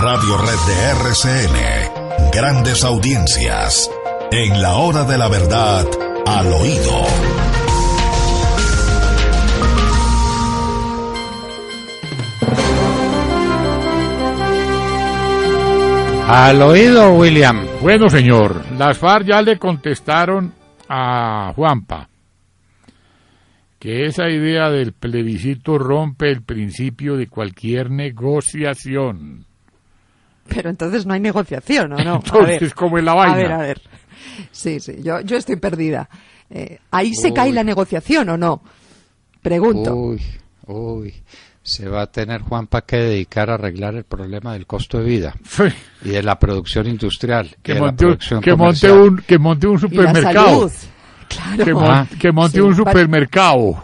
Radio Red de RCN. Grandes audiencias. En la hora de la verdad, al oído. Al oído, William. Bueno, señor, las FARC ya le contestaron a Juanpa que esa idea del plebiscito rompe el principio de cualquier negociación. pero entonces no hay negociación, ¿o no? Entonces, a como en la vaina. A ver, a ver. Sí, sí, yo, estoy perdida. Eh, ¿Ahí se cae la negociación o no? Pregunto. Uy, uy. Se va a tener para que dedicar a arreglar el problema del costo de vida y de la producción industrial. Que, monte, un, que monte un supermercado. Que, monte un supermercado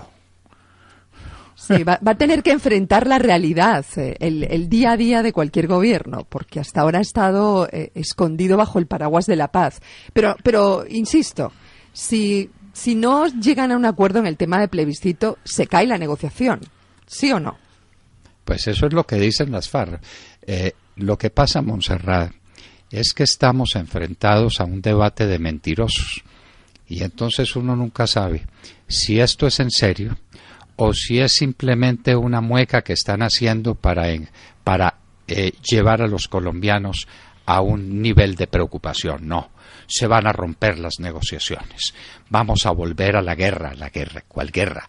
va, a tener que enfrentar la realidad, eh, el, día a día de cualquier gobierno, porque hasta ahora ha estado eh, escondido bajo el paraguas de la paz. Pero, pero insisto, si, si no llegan a un acuerdo en el tema de plebiscito, se cae la negociación, ¿sí o no? Pues eso es lo que dicen las FARC. Eh, lo que pasa, Montserrat, es que estamos enfrentados a un debate de mentirosos. Y entonces uno nunca sabe si esto es en serio o si es simplemente una mueca que están haciendo para, para eh, llevar a los colombianos a un nivel de preocupación. No, se van a romper las negociaciones. Vamos a volver a la guerra, la guerra, ¿cuál guerra?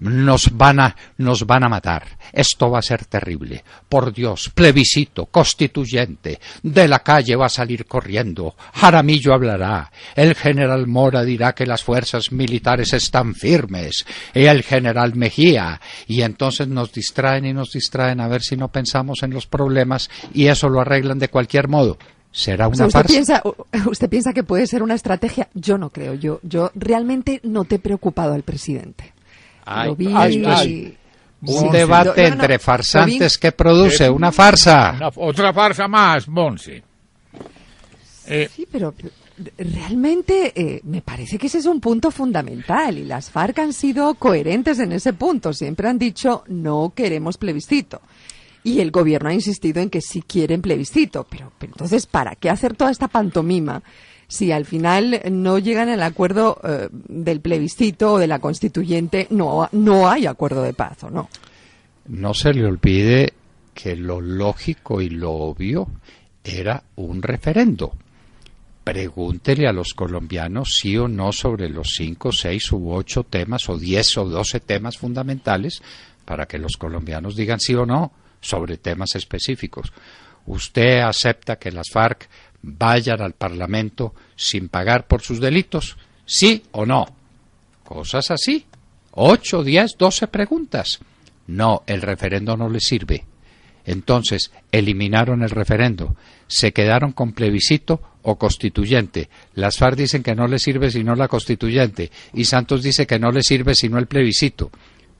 nos van a, nos van a matar. Esto va a ser terrible. Por Dios, plebiscito, constituyente, de la calle va a salir corriendo. Jaramillo hablará. El general Mora dirá que las fuerzas militares están firmes. Y el general Mejía. Y entonces nos distraen y nos distraen a ver si no pensamos en los problemas y eso lo arreglan de cualquier modo. ¿Será una usted, piensa, usted piensa que puede ser una estrategia. Yo no creo. Yo, yo realmente no te he preocupado al presidente. Ay, Un debate entre farsantes que produce una farsa. otra farsa más, Monsi. sí, eh, pero realmente eh, me parece que ese es un punto fundamental y las FARC han sido coherentes en ese punto. Siempre han dicho no queremos plebiscito. Y el gobierno ha insistido en que sí quieren plebiscito. pero entonces, ¿para qué hacer toda esta pantomima si al final no llegan al acuerdo eh, del plebiscito o de la constituyente, no, no hay acuerdo de paz, ¿o no? No se le olvide que lo lógico y lo obvio era un referendo. Pregúntele a los colombianos sí o no sobre los cinco, seis u ocho temas o diez o 12 temas fundamentales para que los colombianos digan sí o no sobre temas específicos. ¿Usted acepta que las FARC vayan al Parlamento sin pagar por sus delitos? ¿Sí o no? Cosas así. Ocho, diez, doce preguntas. No, el referendo no les sirve. Entonces, eliminaron el referendo. Se quedaron con plebiscito o constituyente. Las FARC dicen que no les sirve sino la constituyente. Y Santos dice que no le sirve sino el plebiscito.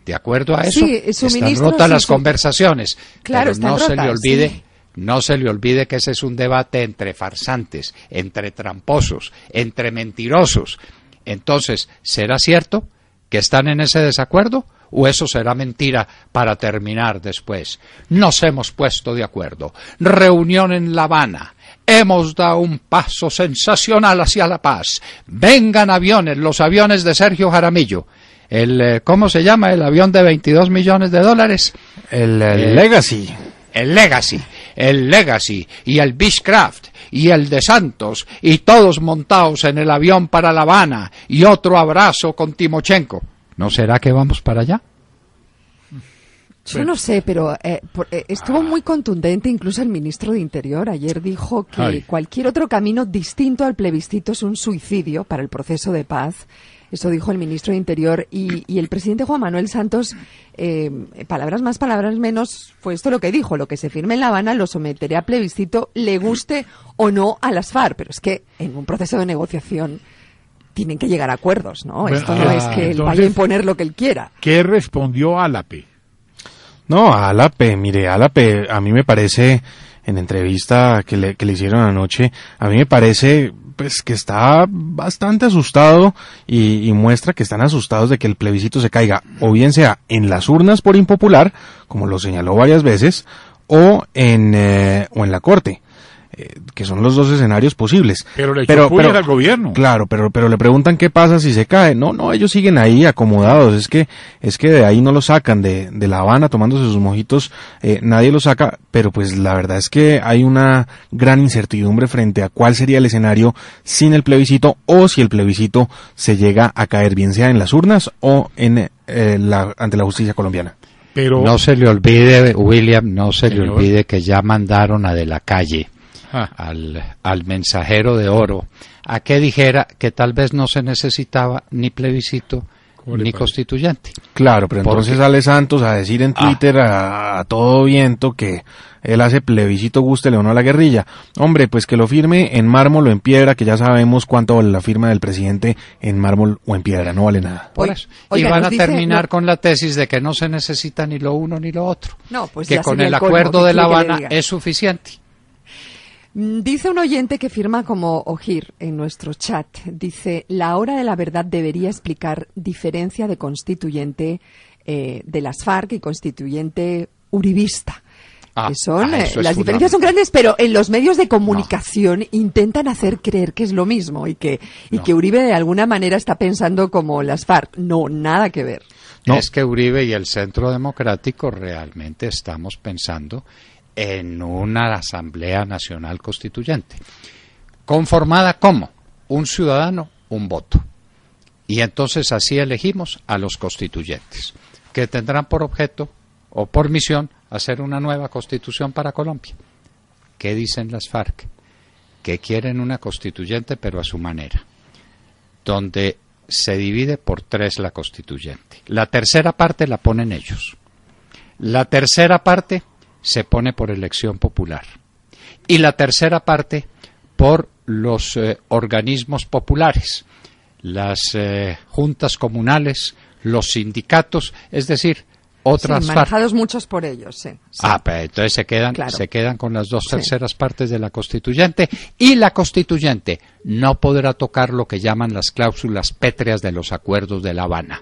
De acuerdo a eso, sí, están rotas las conversaciones. pero no se le olvide no se le olvide que ese es un debate entre farsantes, entre tramposos, entre mentirosos. Entonces, ¿será cierto que están en ese desacuerdo? ¿O eso será mentira para terminar después? Nos hemos puesto de acuerdo. Reunión en La Habana. Hemos dado un paso sensacional hacia la paz. Vengan aviones, los aviones de Sergio Jaramillo el eh, ¿cómo se llama? el avión de 22 millones de dólares el, eh, Legacy el Legacy el Legacy y el Beechcraft y el de Santos y todos montados en el avión para La Habana y otro abrazo con Timochenko. ¿No será que vamos para allá? Yo no sé, pero eh, eh, estuvo muy contundente incluso el ministro de Interior. Ayer dijo que cualquier otro camino distinto al plebiscito es un suicidio para el proceso de paz eso dijo el ministro de Interior y, el presidente Juan Manuel Santos, eh, palabras más, palabras menos, fue esto lo que dijo, lo que se firme en La Habana lo someteré a plebiscito, le guste o no a las FARC. Pero es que en un proceso de negociación tienen que llegar a acuerdos, ¿no? esto no es ah, que él vaya a imponer lo que él quiera. ¿Qué respondió Alape? No, Alape, mire, Alape, a mí me parece en entrevista que le, que le hicieron anoche, a mí me parece pues que está bastante asustado y, muestra que están asustados de que el plebiscito se caiga, o bien sea en las urnas por impopular, como lo señaló varias veces, o en, eh, o en la corte. Eh, que son los dos escenarios posibles. Pero le pero, al gobierno. Claro, pero, pero le preguntan qué pasa si se cae. No, no, ellos siguen ahí acomodados. Es que, es que de ahí no lo sacan, de, de La Habana tomándose sus mojitos, eh, nadie lo saca. Pero pues la verdad es que hay una gran incertidumbre frente a cuál sería el escenario sin el plebiscito o si el plebiscito se llega a caer, bien sea en las urnas o en, eh, la, ante la justicia colombiana. Pero... No se le olvide, William, no se le olvide que ya mandaron a de la calle Ah. al, al mensajero de oro, a que dijera que tal vez no se necesitaba ni plebiscito, ni constituyente. Claro, pero entonces sale Santos a decir en ah. Twitter a, todo viento que él hace plebiscito guste o no a la guerrilla. Hombre, pues que lo firme en mármol o en piedra, que ya sabemos cuánto vale la firma del presidente en mármol o en piedra, no vale nada. y van a terminar con la tesis de que no se necesita ni lo uno ni lo otro. No, pues que con el acuerdo de La Habana es suficiente. Mm, dice un oyente que firma como Ojir en nuestro chat. Dice, la hora de la verdad debería explicar diferencia de constituyente eh, de las FARC y constituyente uribista. Ah, ah, eh, las diferencias son grandes, pero en los medios de comunicación intentan hacer creer que es lo mismo y que, que Uribe de alguna manera está pensando como las FARC. No, nada que ver. No. Es que Uribe y el Centro Democrático realmente estamos pensando en una Asamblea Nacional Constituyente, conformada como un ciudadano, un voto. Y entonces así elegimos a los constituyentes, que tendrán por objeto o por misión hacer una nueva constitución para Colombia. ¿Qué dicen las FARC? Que quieren una constituyente pero a su manera, donde se divide por tres la constituyente. La tercera parte la ponen ellos. La tercera parte se pone por elección popular. Y la tercera parte por los eh, organismos populares, las eh, juntas comunales, los sindicatos, es decir, otras manejados muchos por ellos, sí, Ah, pero pues entonces se quedan, se quedan con las dos terceras partes de la constituyente y la constituyente no podrá tocar lo que llaman las cláusulas pétreas de los acuerdos de La Habana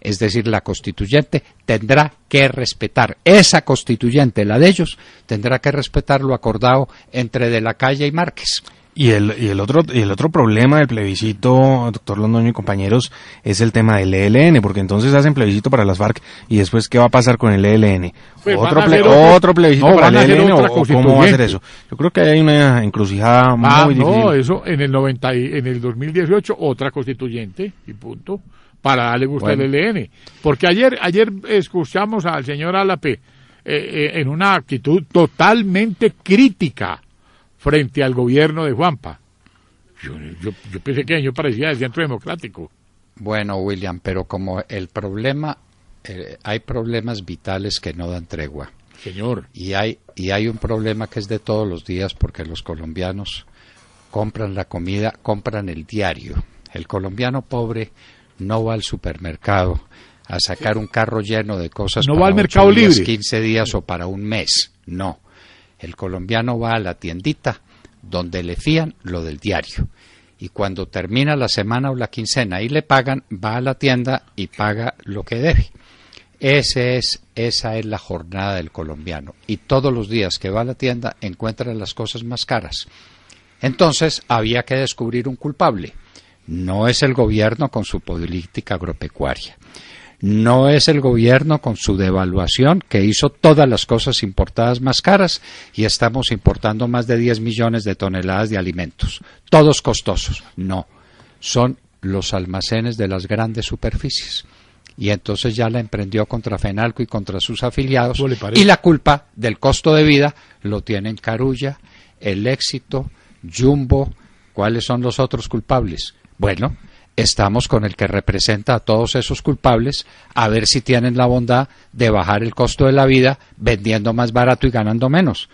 es decir, la constituyente, tendrá que respetar, esa constituyente, la de ellos, tendrá que respetar lo acordado entre De la Calle y Márquez. Y el, y el, otro, y el otro problema del plebiscito, doctor Londoño y compañeros, es el tema del ELN, porque entonces hacen plebiscito para las FARC y después, ¿qué va a pasar con el ELN? ¿Otro, plebiscito para el ELN e o cómo va a ser eso? Yo creo que hay una encrucijada ah, muy difícil. No, eso en el, 90 en el 2018, otra constituyente y punto para darle gusto al ELN. E porque ayer, ayer escuchamos al señor Alape eh, eh, en una actitud totalmente crítica frente al gobierno de Juanpa. Yo, pensé que yo parecía el centro democrático. Bueno, William, pero como el problema, eh, hay problemas vitales que no dan tregua. Señor. Y hay, y hay un problema que es de todos los días porque los colombianos compran la comida, compran el diario. El colombiano pobre no va al supermercado a sacar un carro lleno de cosas no para va al 15 días o para un mes no el colombiano va a la tiendita donde le fían lo del diario y cuando termina la semana o la quincena y le pagan va a la tienda y paga lo que debe ese es, esa es la jornada del colombiano. Y todos los días que va a la tienda encuentra las cosas más caras. Entonces había que descubrir un culpable. No es el gobierno con su política agropecuaria. No es el gobierno con su devaluación que hizo todas las cosas importadas más caras y estamos importando más de 10 millones de toneladas de alimentos, todos costosos. No, son los almacenes de las grandes superficies y entonces ya la emprendió contra Fenalco y contra sus afiliados. Y la culpa del costo de vida lo tienen Carulla, El Éxito, Jumbo. ¿Cuáles son los otros culpables? Bueno, estamos con el que representa a todos esos culpables a ver si tienen la bondad de bajar el costo de la vida vendiendo más barato y ganando menos.